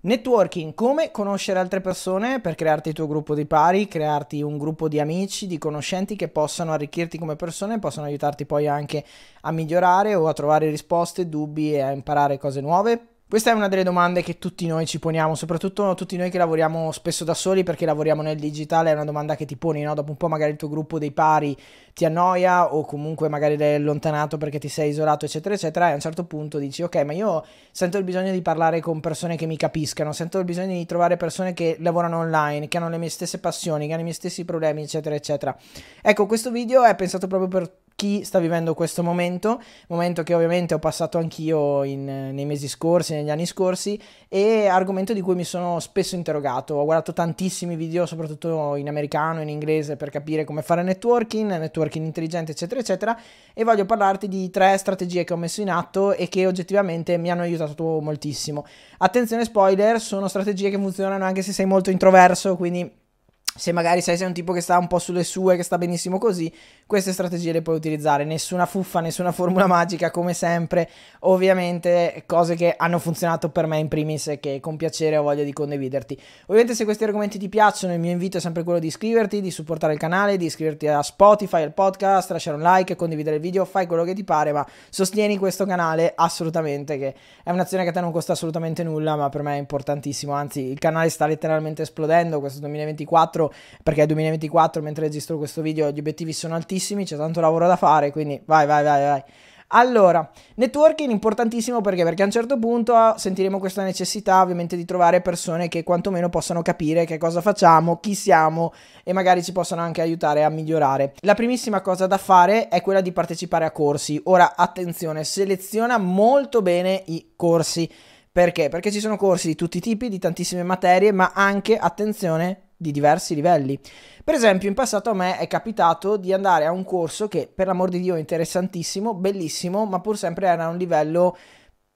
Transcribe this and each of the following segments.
Networking, come conoscere altre persone per crearti il tuo gruppo di pari, crearti un gruppo di amici, di conoscenti che possano arricchirti come persone e possano aiutarti poi anche a migliorare o a trovare risposte, dubbi e a imparare cose nuove. Questa è una delle domande che tutti noi ci poniamo, soprattutto tutti noi che lavoriamo spesso da soli perché lavoriamo nel digitale, è una domanda che ti poni, no? dopo un po' magari il tuo gruppo dei pari ti annoia o comunque magari l'hai allontanato perché ti sei isolato eccetera eccetera e a un certo punto dici ok ma io sento il bisogno di parlare con persone che mi capiscano, sento il bisogno di trovare persone che lavorano online, che hanno le mie stesse passioni, che hanno i miei stessi problemi eccetera eccetera. Ecco questo video è pensato proprio per chi sta vivendo questo momento, momento che ovviamente ho passato anch'io nei mesi scorsi, negli anni scorsi, e argomento di cui mi sono spesso interrogato. Ho guardato tantissimi video, soprattutto in americano, in inglese, per capire come fare networking, networking intelligente, eccetera, eccetera, e voglio parlarti di tre strategie che ho messo in atto e che oggettivamente mi hanno aiutato moltissimo. Attenzione spoiler, sono strategie che funzionano anche se sei molto introverso, quindi se magari sai, sei un tipo che sta un po' sulle sue, che sta benissimo così, queste strategie le puoi utilizzare. Nessuna fuffa, nessuna formula magica, come sempre. Ovviamente cose che hanno funzionato per me in primis e che con piacere ho voglia di condividerti. Ovviamente se questi argomenti ti piacciono, il mio invito è sempre quello di iscriverti, di supportare il canale, di iscriverti a Spotify, al podcast, lasciare un like, condividere il video, fai quello che ti pare, ma sostieni questo canale assolutamente, che è un'azione che a te non costa assolutamente nulla, ma per me è importantissimo. Anzi, il canale sta letteralmente esplodendo questo 2024 perché è 2024 mentre registro questo video gli obiettivi sono altissimi, c'è tanto lavoro da fare, quindi vai, vai, vai, vai. Allora, networking importantissimo perché? Perché a un certo punto sentiremo questa necessità ovviamente di trovare persone che quantomeno possano capire che cosa facciamo, chi siamo e magari ci possano anche aiutare a migliorare. La primissima cosa da fare è quella di partecipare a corsi. Ora, attenzione, seleziona molto bene i corsi. Perché? Perché ci sono corsi di tutti i tipi, di tantissime materie, ma anche, attenzione, di diversi livelli. Per esempio, in passato a me è capitato di andare a un corso che, per l'amor di Dio, è interessantissimo, bellissimo, ma pur sempre era a un livello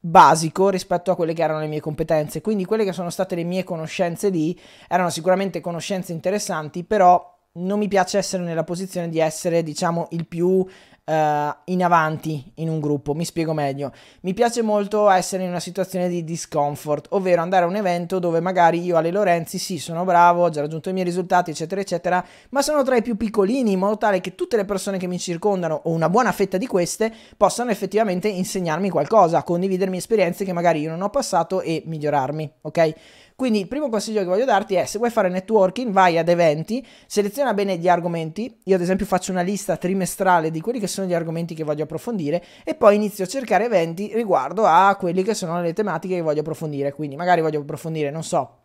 basico rispetto a quelle che erano le mie competenze. Quindi quelle che sono state le mie conoscenze lì erano sicuramente conoscenze interessanti, però non mi piace essere nella posizione di essere, diciamo, il più Uh, in avanti in un gruppo. Mi spiego meglio. Mi piace molto essere in una situazione di discomfort, ovvero andare a un evento dove magari io alle Lorenzi sì, sono bravo, ho già raggiunto i miei risultati, eccetera, eccetera, ma sono tra i più piccolini in modo tale che tutte le persone che mi circondano o una buona fetta di queste possano effettivamente insegnarmi qualcosa, condividermi esperienze che magari io non ho passato e migliorarmi, ok? Quindi il primo consiglio che voglio darti è se vuoi fare networking vai ad eventi, seleziona bene gli argomenti, io ad esempio faccio una lista trimestrale di quelli che sono gli argomenti che voglio approfondire e poi inizio a cercare eventi riguardo a quelle che sono le tematiche che voglio approfondire, quindi magari voglio approfondire, non so,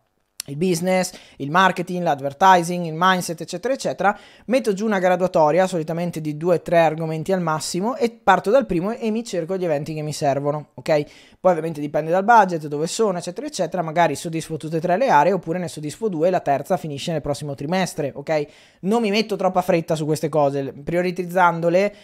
il business, il marketing, l'advertising, il mindset, eccetera, eccetera, metto giù una graduatoria, solitamente di due o tre argomenti al massimo, e parto dal primo e mi cerco gli eventi che mi servono, ok? Poi ovviamente dipende dal budget, dove sono, eccetera, eccetera, magari soddisfo tutte e tre le aree, oppure ne soddisfo due e la terza finisce nel prossimo trimestre, ok? Non mi metto troppa fretta su queste cose, prioritizzandole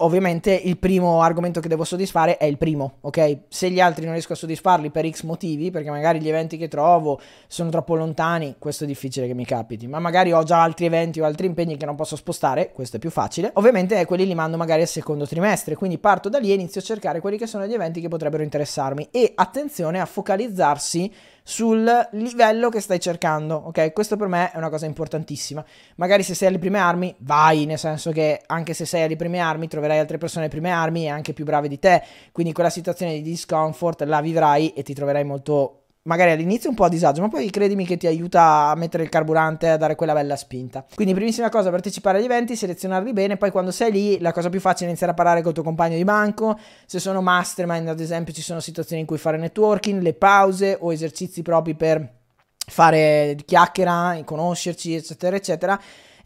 ovviamente il primo argomento che devo soddisfare è il primo, ok? Se gli altri non riesco a soddisfarli per X motivi, perché magari gli eventi che trovo sono troppo lontani, questo è difficile che mi capiti, ma magari ho già altri eventi o altri impegni che non posso spostare, questo è più facile. Ovviamente quelli li mando magari al secondo trimestre, quindi parto da lì e inizio a cercare quelli che sono gli eventi che potrebbero interessarmi e attenzione a focalizzarsi sul livello che stai cercando, ok? Questo per me è una cosa importantissima. Magari se sei alle prime armi, vai, nel senso che anche se sei alle prime armi troverai altre persone alle prime armi e anche più brave di te, quindi quella situazione di discomfort la vivrai e ti troverai molto magari all'inizio un po' a disagio, ma poi credimi che ti aiuta a mettere il carburante, a dare quella bella spinta. Quindi primissima cosa, partecipare agli eventi, selezionarli bene, poi quando sei lì la cosa più facile è iniziare a parlare col tuo compagno di banco, se sono mastermind ad esempio ci sono situazioni in cui fare networking, le pause o esercizi propri per fare chiacchiera, conoscerci, eccetera, eccetera.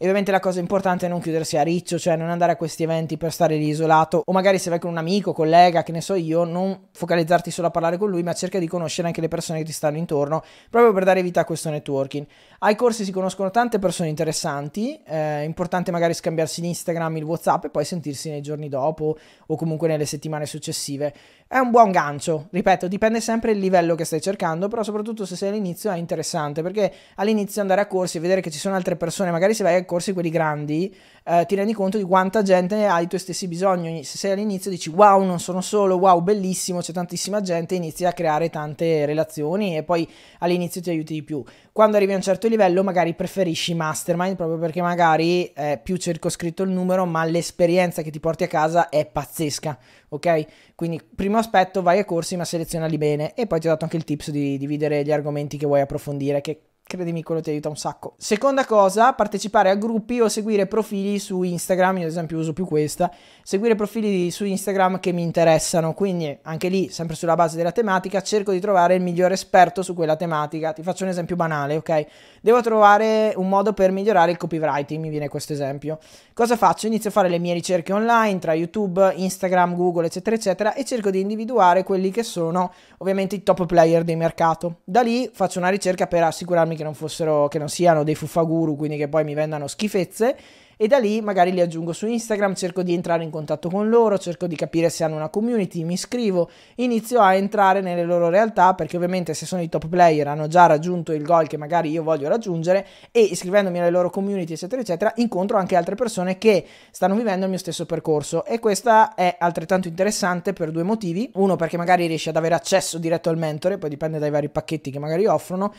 E ovviamente la cosa importante è non chiudersi a riccio, cioè non andare a questi eventi per stare lì isolato, o magari se vai con un amico, collega, che ne so io, non focalizzarti solo a parlare con lui, ma cerca di conoscere anche le persone che ti stanno intorno, proprio per dare vita a questo networking. Ai corsi si conoscono tante persone interessanti, è eh, importante magari scambiarsi l'Instagram, il WhatsApp e poi sentirsi nei giorni dopo o comunque nelle settimane successive. È un buon gancio, ripeto, dipende sempre dal livello che stai cercando, però soprattutto se sei all'inizio è interessante, perché all'inizio andare a corsi e vedere che ci sono altre persone, magari se vai a corsi quelli grandi, eh, ti rendi conto di quanta gente ha i tuoi stessi bisogni. Se sei all'inizio dici wow, non sono solo, wow, bellissimo, c'è tantissima gente, inizi a creare tante relazioni e poi all'inizio ti aiuti di più. Quando arrivi a un certo livello magari preferisci mastermind proprio perché magari è eh, più circoscritto il numero, ma l'esperienza che ti porti a casa è pazzesca, ok? Quindi prima aspetto, vai ai corsi ma selezionali bene e poi ti ho dato anche il tips di dividere gli argomenti che vuoi approfondire che credimi quello ti aiuta un sacco. Seconda cosa, partecipare a gruppi o seguire profili su Instagram, io ad esempio uso più questa, seguire profili su Instagram che mi interessano, quindi anche lì, sempre sulla base della tematica, cerco di trovare il migliore esperto su quella tematica. Ti faccio un esempio banale, ok? Devo trovare un modo per migliorare il copywriting, mi viene questo esempio. Cosa faccio? Inizio a fare le mie ricerche online tra YouTube, Instagram, Google, eccetera, eccetera, e cerco di individuare quelli che sono ovviamente i top player del mercato. Da lì faccio una ricerca per assicurarmi che che non fossero, che non siano dei fuffaguru, quindi che poi mi vendano schifezze e da lì magari li aggiungo su Instagram, cerco di entrare in contatto con loro, cerco di capire se hanno una community, mi iscrivo, inizio a entrare nelle loro realtà perché ovviamente se sono i top player hanno già raggiunto il goal che magari io voglio raggiungere e iscrivendomi alle loro community eccetera eccetera incontro anche altre persone che stanno vivendo il mio stesso percorso e questa è altrettanto interessante per due motivi, uno perché magari riesci ad avere accesso diretto al mentore, poi dipende dai vari pacchetti che magari offrono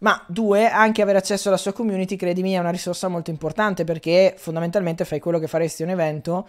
ma due, anche avere accesso alla sua community, credimi, è una risorsa molto importante perché fondamentalmente fai quello che faresti un evento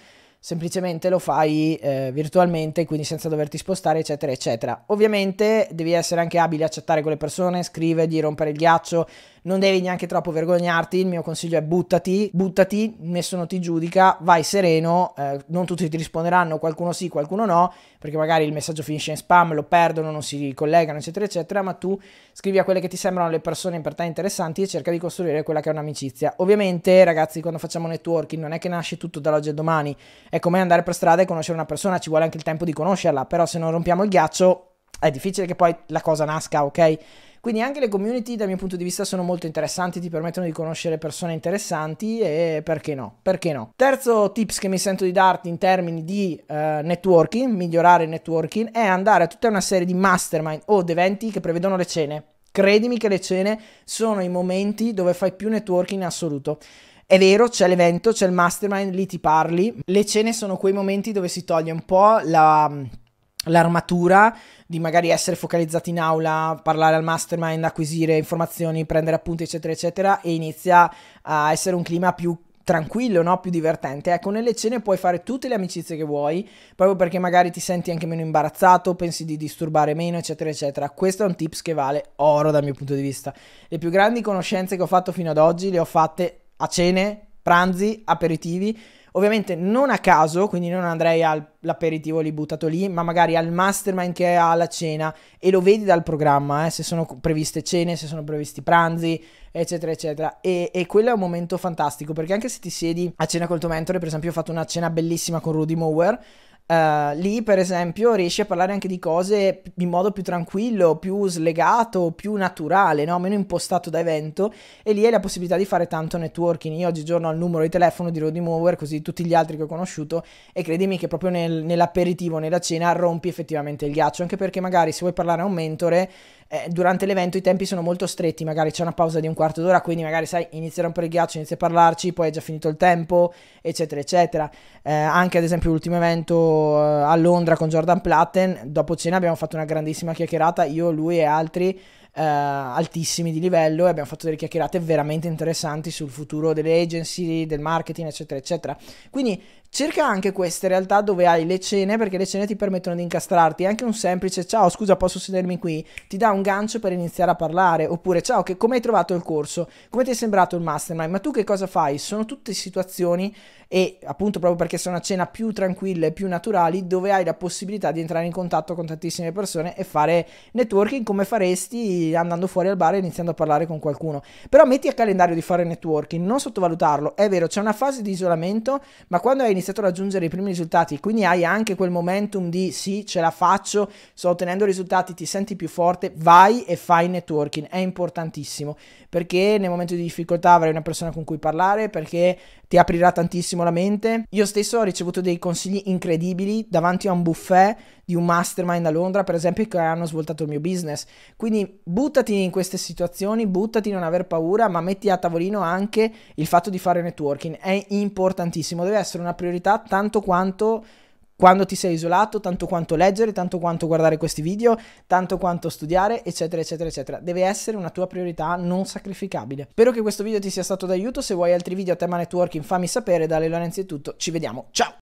semplicemente lo fai eh, virtualmente, quindi senza doverti spostare, eccetera, eccetera. Ovviamente devi essere anche abile a chattare con le persone, scrivergli, rompere il ghiaccio, non devi neanche troppo vergognarti, il mio consiglio è buttati, buttati, nessuno ti giudica, vai sereno, eh, non tutti ti risponderanno, qualcuno sì, qualcuno no, perché magari il messaggio finisce in spam, lo perdono, non si collegano, eccetera, eccetera, ma tu scrivi a quelle che ti sembrano le persone per te interessanti e cerca di costruire quella che è un'amicizia. Ovviamente, ragazzi, quando facciamo networking non è che nasce tutto dall'oggi al domani, è è come andare per strada e conoscere una persona, ci vuole anche il tempo di conoscerla, però se non rompiamo il ghiaccio è difficile che poi la cosa nasca, ok? Quindi anche le community dal mio punto di vista sono molto interessanti, ti permettono di conoscere persone interessanti e perché no? Perché no? Terzo tips che mi sento di darti in termini di uh, networking, migliorare il networking, è andare a tutta una serie di mastermind o di eventi che prevedono le cene. Credimi che le cene sono i momenti dove fai più networking in assoluto. È vero, c'è l'evento, c'è il mastermind, lì ti parli. Le cene sono quei momenti dove si toglie un po' la l'armatura di magari essere focalizzati in aula, parlare al mastermind, acquisire informazioni, prendere appunti, eccetera, eccetera, e inizia a essere un clima più tranquillo, no? più divertente. Ecco, nelle cene puoi fare tutte le amicizie che vuoi, proprio perché magari ti senti anche meno imbarazzato, pensi di disturbare meno, eccetera, eccetera. Questo è un tips che vale oro dal mio punto di vista. Le più grandi conoscenze che ho fatto fino ad oggi le ho fatte a cene, pranzi, aperitivi. Ovviamente non a caso, quindi non andrei all'aperitivo lì buttato lì, ma magari al mastermind che ha la cena e lo vedi dal programma, eh, se sono previste cene, se sono previsti pranzi, eccetera, eccetera. E, e, quello è un momento fantastico perché anche se ti siedi a cena col tuo mentore, per esempio, ho fatto una cena bellissima con Rudy Mower Uh, lì, per esempio, riesci a parlare anche di cose in modo più tranquillo, più slegato, più naturale, no? meno impostato da evento. E lì hai la possibilità di fare tanto networking. Io oggigiorno ho il numero di telefono di Roddy Mover, così tutti gli altri che ho conosciuto. E credimi che proprio nel, nell'aperitivo, nella cena, rompi effettivamente il ghiaccio. Anche perché magari se vuoi parlare a un mentore eh, durante l'evento i tempi sono molto stretti, magari c'è una pausa di un quarto d'ora, quindi magari sai, inizia a rompere il ghiaccio, inizia a parlarci, poi è già finito il tempo, eccetera, eccetera. Eh, anche ad esempio l'ultimo evento eh, a Londra con Jordan Platten, dopo cena abbiamo fatto una grandissima chiacchierata, io, lui e altri. Eh, altissimi di livello e abbiamo fatto delle chiacchierate veramente interessanti sul futuro delle agency, del marketing, eccetera, eccetera. Quindi Cerca anche queste realtà dove hai le cene, perché le cene ti permettono di incastrarti. Anche un semplice ciao, scusa, posso sedermi qui? Ti dà un gancio per iniziare a parlare. Oppure ciao, che, come hai trovato il corso? Come ti è sembrato il mastermind? Ma tu che cosa fai? Sono tutte situazioni e appunto proprio perché sono una cena più tranquilla e più naturali, dove hai la possibilità di entrare in contatto con tantissime persone e fare networking come faresti andando fuori al bar e iniziando a parlare con qualcuno. Però metti a calendario di fare networking, non sottovalutarlo. È vero, c'è una fase di isolamento, ma quando hai iniziato a raggiungere i primi risultati, quindi hai anche quel momentum di sì, ce la faccio, sto ottenendo risultati, ti senti più forte, vai e fai networking, è importantissimo, perché nel momento di difficoltà avrai una persona con cui parlare, perché ti aprirà tantissimo la mente. Io stesso ho ricevuto dei consigli incredibili davanti a un buffet di un mastermind a Londra, per esempio, che hanno svoltato il mio business. Quindi buttati in queste situazioni, buttati, non aver paura, ma metti a tavolino anche il fatto di fare networking, è importantissimo, deve essere una priorità priorità tanto quanto quando ti sei isolato, tanto quanto leggere, tanto quanto guardare questi video, tanto quanto studiare, eccetera, eccetera, eccetera. Deve essere una tua priorità non sacrificabile. Spero che questo video ti sia stato d'aiuto, se vuoi altri video a tema networking fammi sapere, dalle Lorenzi è tutto, ci vediamo, ciao!